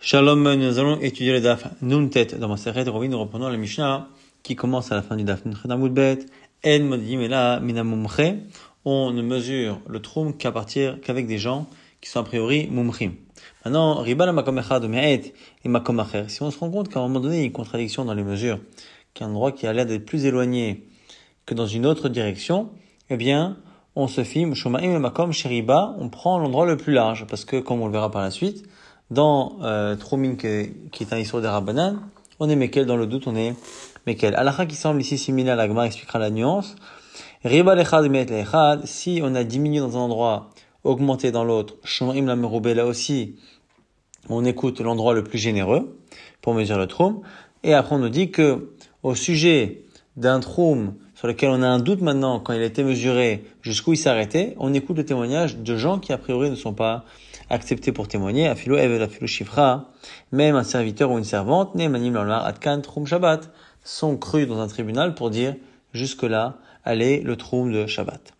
Shalom, nous allons étudier le DAF Nun Tet dans ma série de Nous reprenons la Mishnah qui commence à la fin du DAF En On ne mesure le Troum qu'à partir qu'avec des gens qui sont a priori Mumchim. Maintenant, Makom Echad et Makom Si on se rend compte qu'à un moment donné, il y a une contradiction dans les mesures, qu'un endroit qui a l'air d'être plus éloigné que dans une autre direction, eh bien, on se filme Shomaim et Makom Sheriba, on prend l'endroit le plus large parce que, comme on le verra par la suite, dans euh, qui, est un histoire des Rabbanan, on est Mekel, dans le doute, on est Mekel. Alakha qui semble ici similaire à l'Agma expliquera la nuance. Riba lechad si on a diminué dans un endroit, augmenté dans l'autre, la là aussi, on écoute l'endroit le plus généreux pour mesurer le troum. Et après, on nous dit que au sujet d'un troum sur lequel on a un doute maintenant, quand il a été mesuré, jusqu'où il s'arrêtait, on écoute le témoignage de gens qui a priori ne sont pas accepté pour témoigner, afilo evel afilo shifra, même un serviteur ou une servante, manim atkan trum shabbat, sont crus dans un tribunal pour dire jusque-là, allez le troum de shabbat.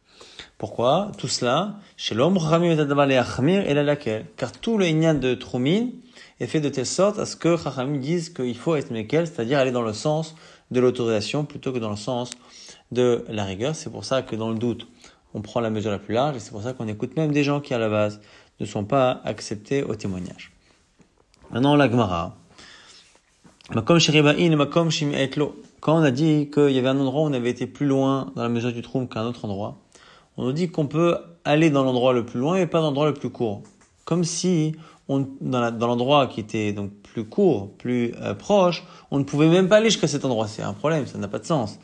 Pourquoi Tout cela, chez l'homme, et Achmir la laquelle. Car tout le ignan de Troumin est fait de telle sorte à ce que Chachamim dise qu'il faut être Mekel, c'est-à-dire aller dans le sens de l'autorisation plutôt que dans le sens de la rigueur. C'est pour ça que dans le doute, on prend la mesure la plus large et c'est pour ça qu'on écoute même des gens qui, à la base, ne sont pas acceptés au témoignage. Maintenant, la Gemara. Quand on a dit qu'il y avait un endroit où on avait été plus loin dans la mesure du trou qu'un autre endroit, on nous dit qu'on peut aller dans l'endroit le plus loin et pas dans l'endroit le plus court. Comme si dans l'endroit qui était donc plus court, plus euh, proche, on ne pouvait même pas aller jusqu'à cet endroit. C'est un problème, ça n'a pas de sens.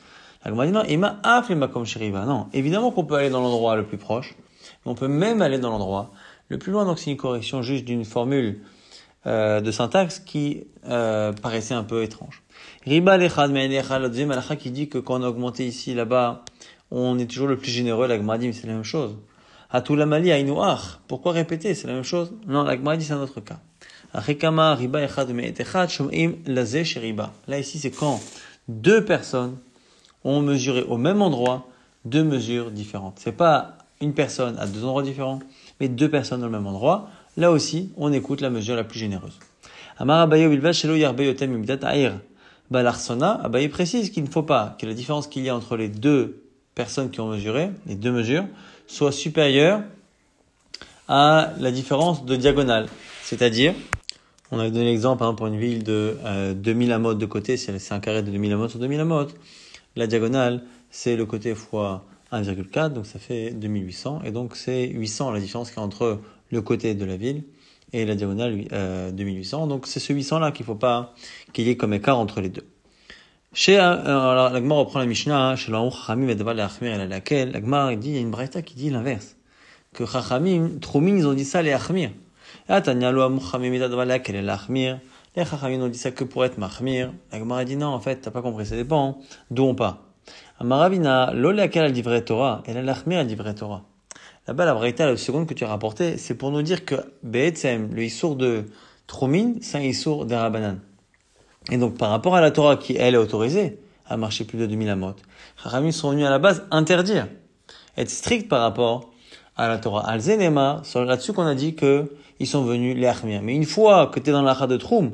La Gemara dit non, Non, évidemment qu'on peut aller dans l'endroit le plus proche. On peut même aller dans l'endroit le plus loin, donc, c'est une correction juste d'une formule euh, de syntaxe qui euh, paraissait un peu étrange. Riba l'echad qui dit que quand on a augmenté ici, là-bas, on est toujours le plus généreux, la c'est la même chose. Atulamali Pourquoi répéter C'est la même chose Non, la c'est un autre cas. Là, ici, c'est quand deux personnes ont mesuré au même endroit deux mesures différentes. C'est pas une personne à deux endroits différents, mais deux personnes dans le même endroit, là aussi, on écoute la mesure la plus généreuse. Il précise qu'il ne faut pas que la différence qu'il y a entre les deux personnes qui ont mesuré, les deux mesures, soit supérieure à la différence de diagonale. C'est-à-dire, on a donné l'exemple pour une ville de 2000 euh, amotes de côté, c'est un carré de 2000 amotes sur 2000 amotes. La diagonale, c'est le côté fois 1,4, donc ça fait 2800. Et donc c'est 800 la différence qu'il y a entre le côté de la ville et la diagonale 2800. Euh, donc c'est ce 800 là qu'il faut pas qu'il y ait comme écart entre les deux. Chez euh, alors la reprend la Mishnah hein, chez la et Daval et la laquelle la dit il y a une braïta qui dit l'inverse que Chachamim Troumin ils ont dit ça les Achmir. Ah lo et Daval laquelle les Achmir. Les Chachamim ont dit ça que pour être Machmir. l'agmar a dit non en fait tu t'as pas compris ça dépend hein, d'où on part. Amaravina, al Torah, elle a Torah. Là-bas, la vraie la seconde que tu as rapportée, c'est pour nous dire que Be'etzem, le issour de Trumine, c'est un issour d'Arabanan. Et donc, par rapport à la Torah qui, elle, est autorisée à marcher plus de 2000 amotes, Rahamim sont venus à la base interdire, être strict par rapport à la Torah. Al-Zenema, là-dessus qu'on a dit que ils sont venus les Mais une fois que tu es dans la de Troum,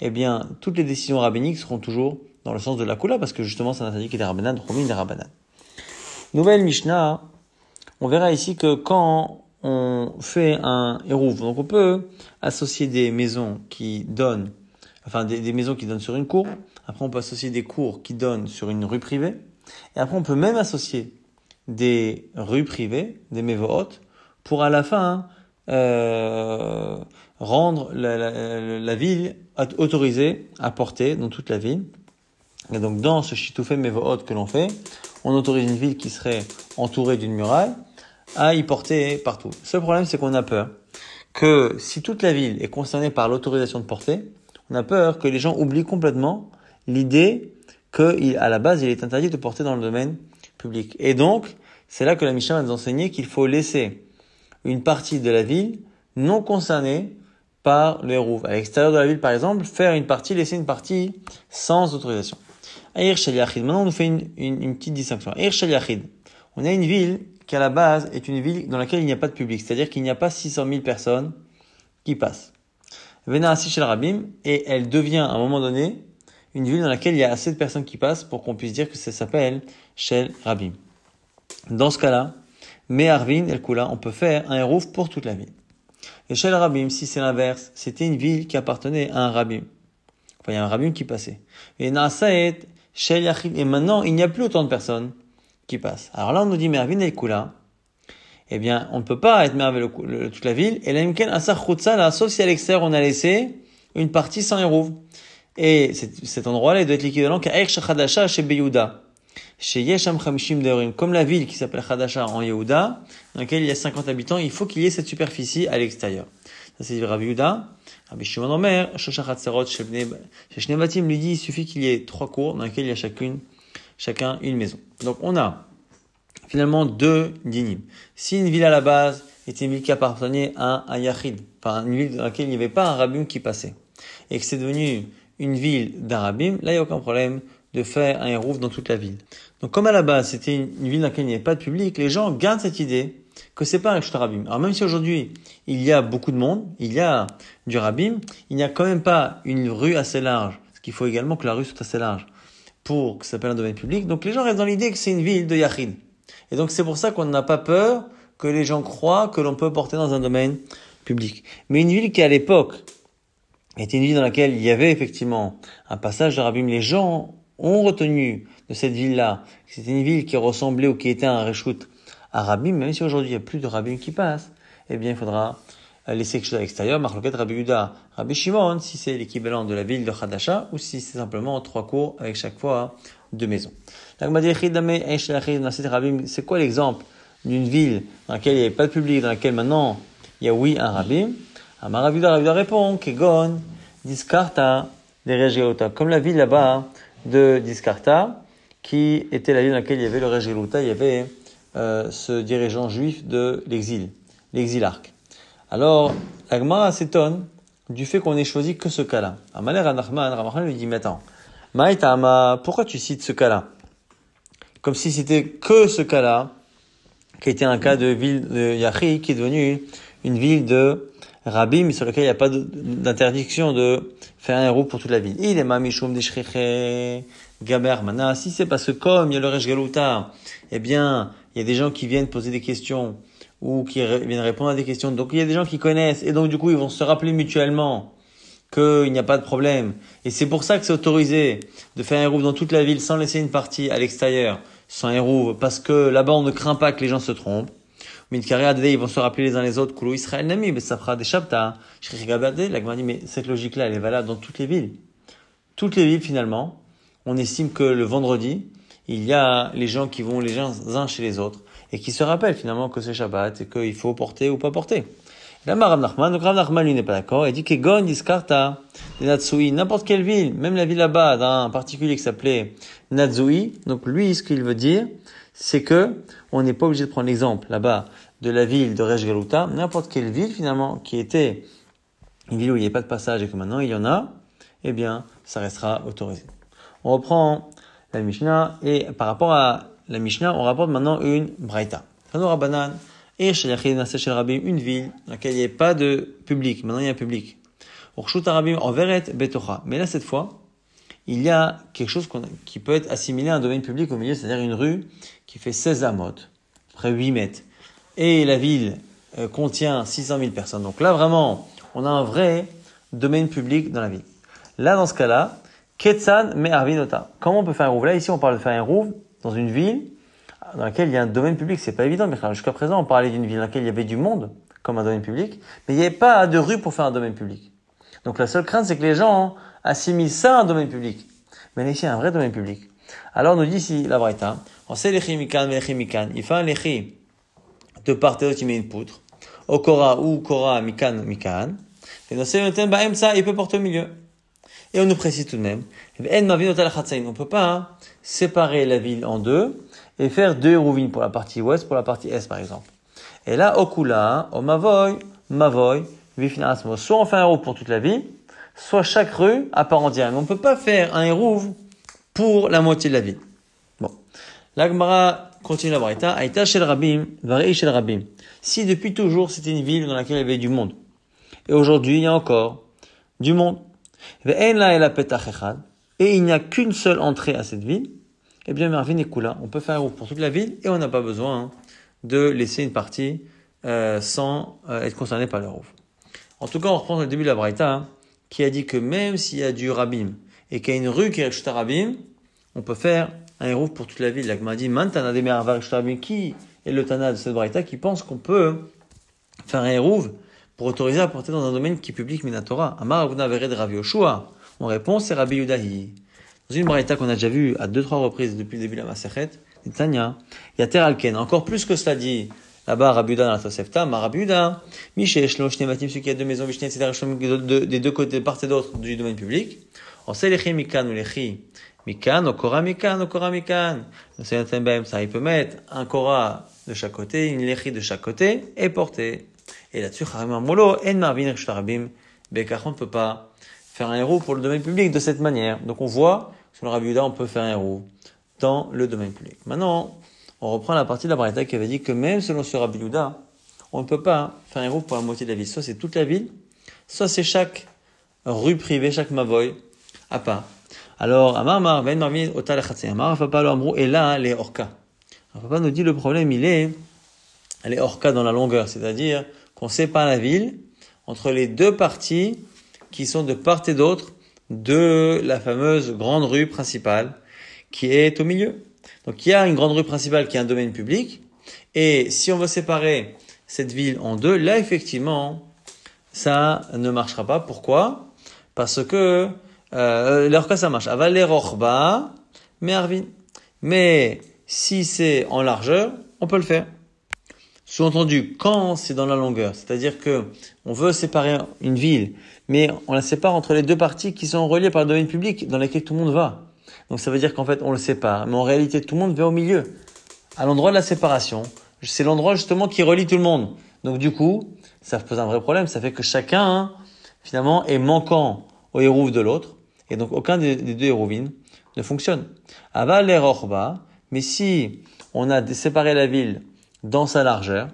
eh bien, toutes les décisions rabbiniques seront toujours dans le sens de la Kula, parce que justement, c'est un interdit qui est des Rabbanan, promis des Rabbanan. Nouvelle Mishnah, on verra ici que quand on fait un eruv, donc on peut associer des maisons qui donnent, enfin des, maisons qui donnent sur une cour, après on peut associer des cours qui donnent sur une rue privée, et après on peut même associer des rues privées, des mévohotes, pour à la fin euh, rendre la, ville autorisée à porter dans toute la ville et donc dans ce vos Mevohot que l'on fait, on autorise une ville qui serait entourée d'une muraille à y porter partout. Le seul problème, c'est qu'on a peur que si toute la ville est concernée par l'autorisation de porter, on a peur que les gens oublient complètement l'idée qu'à la base, il est interdit de porter dans le domaine public. Et donc, c'est là que la Michelin va nous enseigner qu'il faut laisser une partie de la ville non concernée par les rouves. À l'extérieur de la ville, par exemple, faire une partie, laisser une partie sans autorisation. Aïr Maintenant, on nous fait une, une, petite distinction. Aïr On a une ville qui, à la base, est une ville dans laquelle il n'y a pas de public. C'est-à-dire qu'il n'y a pas 600 000 personnes qui passent. Vena Shel Rabim. Et elle devient, à un moment donné, une ville dans laquelle il y a assez de personnes qui passent pour qu'on puisse dire que ça s'appelle Shel Rabim. Dans ce cas-là, Meharvin El Kula, on peut faire un roof pour toute la ville. Et Shel Rabim, si c'est l'inverse, c'était une ville qui appartenait à un Rabim. Enfin, il y a un Rabim qui passait. Et Nasaet et maintenant, il n'y a plus autant de personnes qui passent. Alors là, on nous dit Mervin et Kula. Eh bien, on ne peut pas être Mervin toute la ville. Et la Mken, là, sauf si à l'extérieur, on a laissé une partie sans Hérouv. Et cet endroit-là, il doit être l'équivalent qu'à Ekcha Chadasha chez Beyouda. Chez Yesham Khamshim Deorim, comme la ville qui s'appelle Khadasha en Yehuda, dans laquelle il y a 50 habitants, il faut qu'il y ait cette superficie à l'extérieur. Ça, c'est Rabbi Rabbi lui dit il suffit qu'il y ait trois cours dans lesquels il y a chacune, chacun une maison. Donc on a finalement deux dinim. Si une ville à la base était une ville qui appartenait à un Yachid, enfin une ville dans laquelle il n'y avait pas un rabbin qui passait, et que c'est devenu une ville d'un là il n'y a aucun problème de faire un hérouf dans toute la ville. Donc comme à la base c'était une, ville dans laquelle il n'y avait pas de public, les gens gardent cette idée que c'est pas un Shtar Rabim. Alors même si aujourd'hui il y a beaucoup de monde, il y a du Rabim, il n'y a quand même pas une rue assez large, parce qu'il faut également que la rue soit assez large pour que ça s'appelle un domaine public. Donc les gens restent dans l'idée que c'est une ville de Yachid. Et donc c'est pour ça qu'on n'a pas peur que les gens croient que l'on peut porter dans un domaine public. Mais une ville qui à l'époque était une ville dans laquelle il y avait effectivement un passage de Rabim, les gens ont retenu de cette ville-là, que c'était une ville qui ressemblait ou qui était un réchoute Arabi même si aujourd'hui il n'y a plus de Rabim qui passe, eh bien il faudra laisser quelque chose à l'extérieur, Rabbi Rabbi Shimon, si c'est l'équivalent de la ville de Khadasha ou si c'est simplement trois cours avec chaque fois deux maisons. C'est quoi l'exemple d'une ville dans laquelle il n'y avait pas de public, dans laquelle maintenant il y a oui un Rabbi répond, Kegon, Discarta, comme la ville là-bas de Discarta, qui était la ville dans laquelle il y avait le Regeluta, il y avait euh, ce dirigeant juif de l'exil, arc Alors, Agmara s'étonne du fait qu'on ait choisi que ce cas-là. Amaler Anachman, Ramachan lui dit Mais attends, Maïtama, pourquoi tu cites ce cas-là Comme si c'était que ce cas-là, qui était un cas de ville de Yahri, qui est devenu une ville de Rabim, sur lequel il n'y a pas d'interdiction de faire un héros pour toute la ville. Il est Mamishum Gaber Mana. Si c'est parce que comme il y a le Resh eh bien, il y a des gens qui viennent poser des questions ou qui viennent répondre à des questions. Donc il y a des gens qui connaissent et donc du coup ils vont se rappeler mutuellement qu'il n'y a pas de problème. Et c'est pour ça que c'est autorisé de faire un rouvre dans toute la ville sans laisser une partie à l'extérieur, sans un rouvre, parce que là-bas on ne craint pas que les gens se trompent. Mais ils vont se rappeler les uns les autres. Koulou Israël Nami, mais ça fera des Je dit, mais cette logique-là, elle est valable dans toutes les villes. Toutes les villes, finalement, on estime que le vendredi, il y a les gens qui vont les uns chez les autres et qui se rappellent finalement que c'est Shabbat et qu'il faut porter ou pas porter. Là, Rav Nachman, donc Rav Nachman, lui, n'est pas d'accord. Il dit qu'Egon, Natsui, n'importe quelle ville, même la ville là-bas d'un particulier qui s'appelait Natsui. Donc lui, ce qu'il veut dire, c'est que on n'est pas obligé de prendre l'exemple là-bas de la ville de Rejgaluta, n'importe quelle ville finalement qui était une ville où il n'y avait pas de passage et que maintenant il y en a, eh bien, ça restera autorisé. On reprend la Mishnah. Et par rapport à la Mishnah, on rapporte maintenant une Braïta. Rabbanan. Et une ville dans laquelle il n'y a pas de public. Maintenant, il y a un public. Mais là, cette fois, il y a quelque chose qui peut être assimilé à un domaine public au milieu, c'est-à-dire une rue qui fait 16 amotes, près 8 mètres. Et la ville euh, contient 600 000 personnes. Donc là, vraiment, on a un vrai domaine public dans la ville. Là, dans ce cas-là, Ketsan Arvinota. Comment on peut faire un rouvre Là, ici, on parle de faire un rouvre dans une ville dans laquelle il y a un domaine public. C'est pas évident, mais jusqu'à présent, on parlait d'une ville dans laquelle il y avait du monde, comme un domaine public, mais il n'y avait pas de rue pour faire un domaine public. Donc la seule crainte, c'est que les gens assimilent ça à un domaine public. Mais ici, il y a un vrai domaine public. Alors, on nous dit ici, la braïta, hein. on sait les chimikan, les chimikan. Il fait un léchi de part et d'autre, il met une poutre. Okora ou kora, mikan, mikan. Et dans ces bah, il peut porter au milieu. Et on nous précise tout de même, eh on ne peut pas hein, séparer la ville en deux et faire deux rouvines pour la partie ouest, pour la partie est par exemple. Et là, au Kula, au Mavoy, Mavoy, Asmo, soit on fait un rouvre pour toute la ville, soit chaque rue à part entière. Mais on ne peut pas faire un rouvre pour la moitié de la ville. Bon. L'Agmara continue la Braïta. Aïta shel Rabim, Si depuis toujours c'était une ville dans laquelle il y avait du monde, et aujourd'hui il y a encore du monde, et il n'y a qu'une seule entrée à cette ville, eh bien Marvin est on peut faire un pour toute la ville et on n'a pas besoin hein, de laisser une partie euh, sans euh, être concerné par le rouvre. En tout cas, on reprend le début de la Braïta, hein, qui a dit que même s'il y a du rabim et qu'il y a une rue qui est à Rabim, on peut faire un rouvre pour toute la ville. La dit qui est le Tana de cette Braïta qui pense qu'on peut faire un rouvre pour autoriser à porter dans un domaine qui est public Minatora. Amar Avuna Vered Rav Yoshua. Mon réponse c'est Rabbi Yudahi. Dans une braïta qu'on a déjà vue à deux, trois reprises depuis le début de la Maseret, Tanya, Yater Alken, encore plus que cela dit, là-bas, Rabbi Yudah dans la Tosefta, ma Rabbi Yudah, Miché, Shlon, Shnematim, qui a deux maisons, Vishné, etc., des deux côtés, part et d'autre du domaine public. On sait l'échi Mikan ou les Mikan, Okora Mikan, Okora Mikan. Le Seigneur ça, il peut mettre un Kora de chaque côté, une lechi de chaque côté, et porter. Et là-dessus, on ne peut pas faire un héros pour le domaine public de cette manière. Donc on voit, selon le Rabbi on peut faire un héros dans le domaine public. Maintenant, on reprend la partie de la Baraita qui avait dit que même selon ce Rabbi Yuda, on ne peut pas faire un héros pour la moitié de la ville. Soit c'est toute la ville, soit c'est chaque rue privée, chaque mavoy, à part. Alors, Amar Ben Marvin, Otal Amar, Papa Amrou, et là, les Orcas. Papa nous dit le problème, il est, les Orca dans la longueur, c'est-à-dire, on sépare la ville entre les deux parties qui sont de part et d'autre de la fameuse grande rue principale qui est au milieu. Donc il y a une grande rue principale qui est un domaine public. Et si on veut séparer cette ville en deux, là effectivement, ça ne marchera pas. Pourquoi Parce que euh, leur ça marche. à Valerorba, mais Mais si c'est en largeur, on peut le faire entendu quand c'est dans la longueur, c'est-à-dire que on veut séparer une ville, mais on la sépare entre les deux parties qui sont reliées par le domaine public dans lequel tout le monde va. Donc ça veut dire qu'en fait on le sépare, mais en réalité tout le monde va au milieu, à l'endroit de la séparation. C'est l'endroit justement qui relie tout le monde. Donc du coup, ça pose un vrai problème. Ça fait que chacun hein, finalement est manquant au héros de l'autre, et donc aucun des, deux hérovines ne fonctionne. Aval l'erreur va » mais si on a séparé la ville dans sa largeur,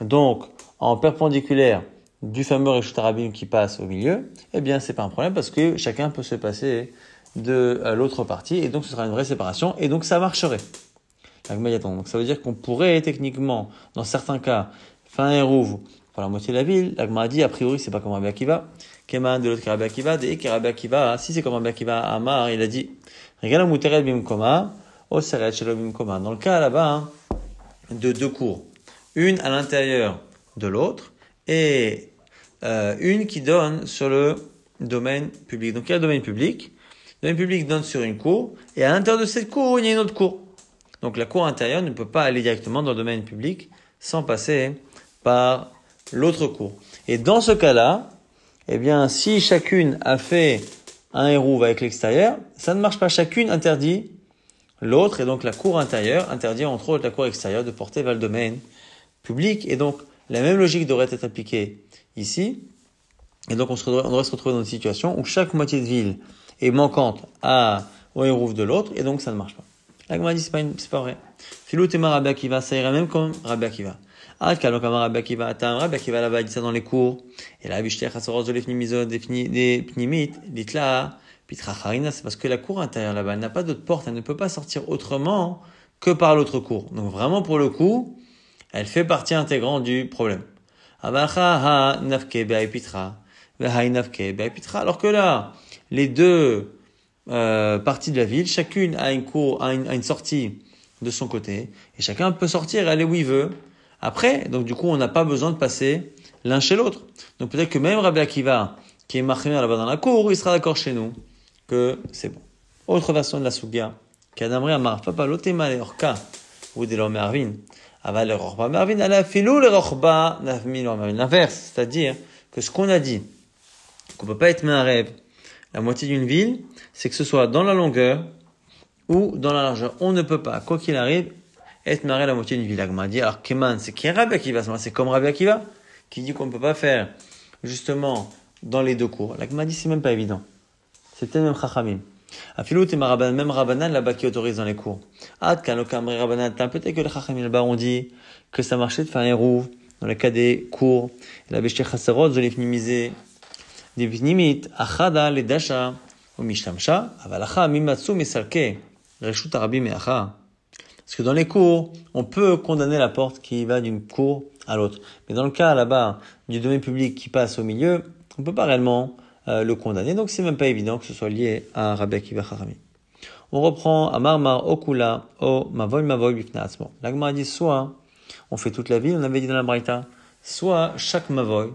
donc en perpendiculaire du fameux Rishut qui passe au milieu, eh bien c'est pas un problème parce que chacun peut se passer de euh, l'autre partie et donc ce sera une vraie séparation et donc ça marcherait. Donc ça veut dire qu'on pourrait techniquement, dans certains cas, faire un rouvre pour la moitié de la ville. L'agma a dit, a priori, c'est pas comme qui va. Keman de l'autre Rabbi Akiva, de qui va si c'est comme Rabbi Akiva Amar, il a dit, Muteret Bimkoma, Oseret Shalom Dans le cas là-bas, hein, de deux cours, une à l'intérieur de l'autre et euh, une qui donne sur le domaine public. Donc il y a le domaine public, le domaine public donne sur une cour et à l'intérieur de cette cour, il y a une autre cour. Donc la cour intérieure ne peut pas aller directement dans le domaine public sans passer par l'autre cour. Et dans ce cas-là, eh bien, si chacune a fait un hérouve avec l'extérieur, ça ne marche pas. Chacune interdit L'autre est donc la cour intérieure, interdit entre autres la cour extérieure de porter val domaine public. Et donc, la même logique devrait être appliquée ici. Et donc, on, se, on devrait se retrouver dans une situation où chaque moitié de ville est manquante à, au hérouf de l'autre, et donc ça ne marche pas. La comme on a pas, ce n'est pas vrai. Filou tema qui va, ça ira même comme Rabbi Akiva. Ad qui va. »« T'es un atam, qui va, là-bas, il dit ça dans les cours. Et là, Bishter, Chassoros, de des dit là, c'est parce que la cour intérieure là-bas n'a pas d'autre porte, elle ne peut pas sortir autrement que par l'autre cour. Donc vraiment, pour le coup, elle fait partie intégrante du problème. Alors que là, les deux euh, parties de la ville, chacune a une cour, a une, sortie de son côté, et chacun peut sortir, aller où il veut. Après, donc du coup, on n'a pas besoin de passer l'un chez l'autre. Donc peut-être que même Rabbi Akiva, qui est marqué là-bas dans la cour, il sera d'accord chez nous que c'est bon. Autre version de la Sugia, Kadamri Amar, Papa Lotema le ou de l'homme Arvin, Aval le Rochba Ala Filou le Rochba, l'homme L'inverse, c'est-à-dire que ce qu'on a dit, qu'on peut pas être un rêve, la moitié d'une ville, c'est que ce soit dans la longueur ou dans la largeur. On ne peut pas, quoi qu'il arrive, être maré la moitié d'une ville. Agma dit, alors Keman, c'est qui Rabbi va C'est comme qui va qui dit qu'on ne peut pas faire justement dans les deux cours. L'Agma dit, c'est même pas évident. C'était même Chachamim. Afilou même Rabbanan là-bas qui autorise dans les cours. Ah, quand le Kamri Rabbanan, peut-être que les Chachamim là-bas ont dit que ça marchait de faire un roue dans le cas des cours. La Beshter Chasserot, de l'épnimiser. Des pnimites, Achada, les Dasha, ou Mishtamsha, Avalacha, Mimatsu, Misalke, Reshut Arabi, Meacha. Parce que dans les cours, on peut condamner la porte qui va d'une cour à l'autre. Mais dans le cas là-bas du domaine public qui passe au milieu, on peut pas réellement euh, le condamner. Donc c'est même pas évident que ce soit lié à qui Akiva On reprend à mar Okula, O, Mavoy, Mavoy, La L'agma dit soit on fait toute la ville, on avait dit dans la Braïta, soit chaque Mavoy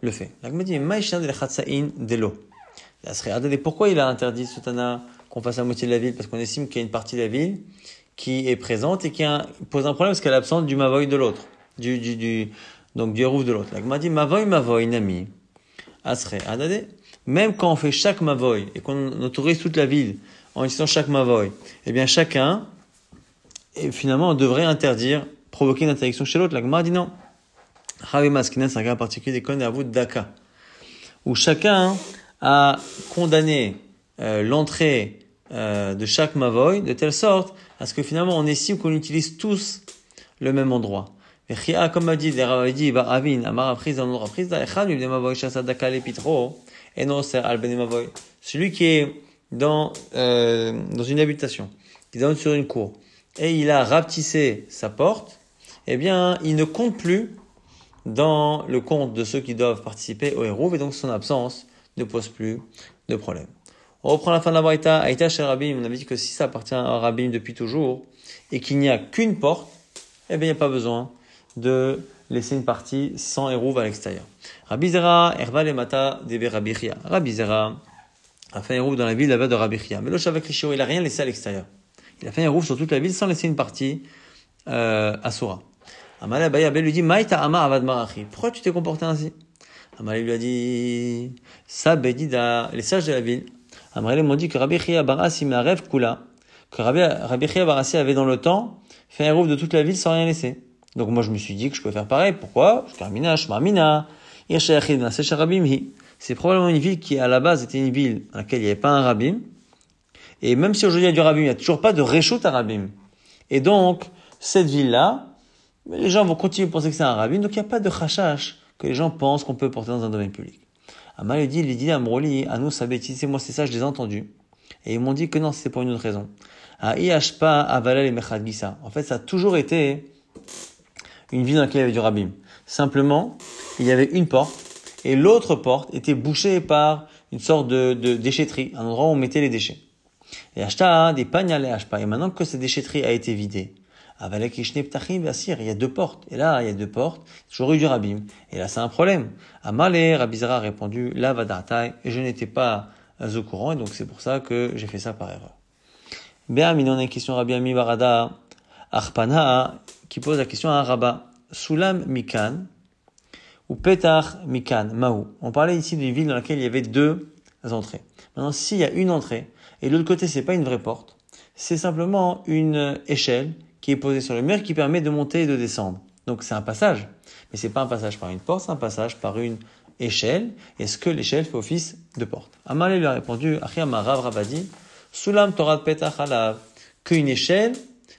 le fait. L'agma dit Maïshan de la Chatsaïn de l'eau. pourquoi il a interdit ce qu'on fasse la moitié de la ville, parce qu'on estime qu'il y a une partie de la ville qui est présente et qui pose un problème parce qu'elle est absente du Mavoy de l'autre, du, du, donc du rouf de l'autre. la dit Mavoy, Mavoy, Nami. Asre, Adade, même quand on fait chaque mavoy et qu'on autorise toute la ville en utilisant chaque mavoy, eh bien chacun, et finalement, on devrait interdire, provoquer une interdiction chez l'autre. La Gemara dit non. Maskina, c'est un cas particulier des vous de Daka, où chacun a condamné euh, l'entrée euh, de chaque mavoy de telle sorte à ce que finalement on estime qu'on utilise tous le même endroit. Et Chia, comme a dit, les va bah, Avin, Amara Prise, Amara Prise, Echan, Yudema Voy Shasa Daka, Lepitro, et non ser al Celui qui est dans, euh, dans une habitation, qui donne sur une cour, et il a rapetissé sa porte, eh bien, il ne compte plus dans le compte de ceux qui doivent participer au héros, et donc son absence ne pose plus de problème. On reprend la fin de la Baïta. Aïta cher Rabim, on avait dit que si ça appartient à Rabim depuis toujours et qu'il n'y a qu'une porte, eh bien, il n'y a pas besoin de laisser une partie sans hérouve à l'extérieur. Rabizera, Erval et Mata, Debe Rabichia. Rabizera a fait un hérouve dans la ville là-bas de Rabichia. Mais le Rishio, il n'a rien laissé à l'extérieur. Il a fait un hérouve sur toute la ville sans laisser une partie euh, à Sora. Amal Abayabé lui dit Maïta Ama Avad Marachi. Pourquoi tu t'es comporté ainsi Amal lui a dit Sabedida, les sages de la ville. Amal m'ont dit que Rabichia Barasi rêve Kula, que Rabichia Barasi avait dans le temps fait un hérouve de toute la ville sans rien laisser. Donc moi je me suis dit que je pouvais faire pareil. Pourquoi Je C'est probablement une ville qui à la base était une ville dans laquelle il n'y avait pas un rabbin. Et même si aujourd'hui il y a du rabbin, il n'y a toujours pas de réchoute à rabbin. Et donc, cette ville-là, ben, les gens vont continuer de penser que c'est un rabbin, donc il n'y a pas de chachash que les gens pensent qu'on peut porter dans un domaine public. à dit, il dit à Mroli, à nous, c'est moi, c'est ça, je les ai entendus. Et ils m'ont dit que non, c'est pour une autre raison. Ah, en fait, ça a toujours été une ville dans laquelle il y avait du rabim. Simplement, il y avait une porte et l'autre porte était bouchée par une sorte de, de, déchetterie, un endroit où on mettait les déchets. Et acheta des pagnes à Et maintenant que cette déchetterie a été vidée, il y a deux portes. Et là, il y a deux portes. Toujours eu du rabim. Et là, c'est un problème. Amalé, Rabizara a répondu, la et je n'étais pas euh, au courant, et donc c'est pour ça que j'ai fait ça par erreur. Bien, mais on a une question, Rabbi Ami Barada. Arpana qui pose la question à Rabat. Soulam Mikan ou Petar Mikan, Mahou. On parlait ici d'une ville dans laquelle il y avait deux entrées. Maintenant, s'il y a une entrée et de l'autre côté, c'est pas une vraie porte, c'est simplement une échelle qui est posée sur le mur qui permet de monter et de descendre. Donc c'est un passage, mais c'est pas un passage par une porte, c'est un passage par une échelle. Est-ce que l'échelle fait office de porte Amalé lui a répondu, Achia Rabadi, Soulam Torah Petach que qu'une échelle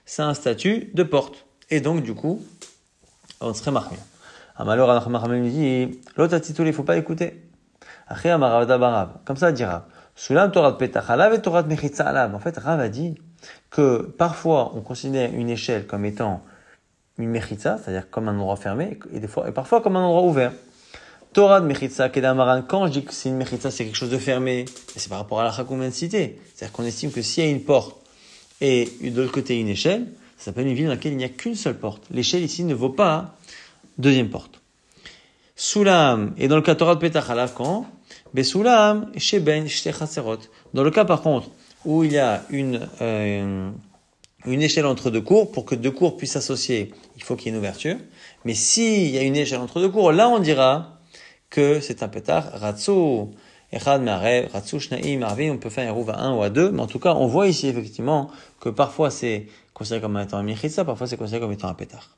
c'est un statut de porte. Et donc, du coup, on serait marqué. Ah, alors nous dit L'autre titulé, il ne faut pas écouter. Comme ça, dit Rav. Sulam Torah Petachalav et Torah Alav. En fait, Rav a dit que parfois on considère une échelle comme étant une mechitza, c'est-à-dire comme un endroit fermé, et, des fois, et parfois comme un endroit ouvert. Torah de Mechitza, quand je dis que c'est une Mechitza, c'est quelque chose de fermé, c'est par rapport à la qu'on cité C'est-à-dire qu'on estime que s'il y a une porte et de l'autre côté une échelle, ça s'appelle une ville dans laquelle il n'y a qu'une seule porte. L'échelle ici ne vaut pas deuxième porte. Soulam, et dans le cas Torah de Petach Besoulam, Sheben, Shtechaserot. Dans le cas par contre où il y a une, euh, une échelle entre deux cours, pour que deux cours puissent s'associer, il faut qu'il y ait une ouverture. Mais s'il y a une échelle entre deux cours, là on dira que c'est un pétard ratso on peut faire un à 1 ou à 2, mais en tout cas, on voit ici effectivement que parfois c'est considéré comme étant un Michitsa, parfois c'est considéré comme étant un pétard.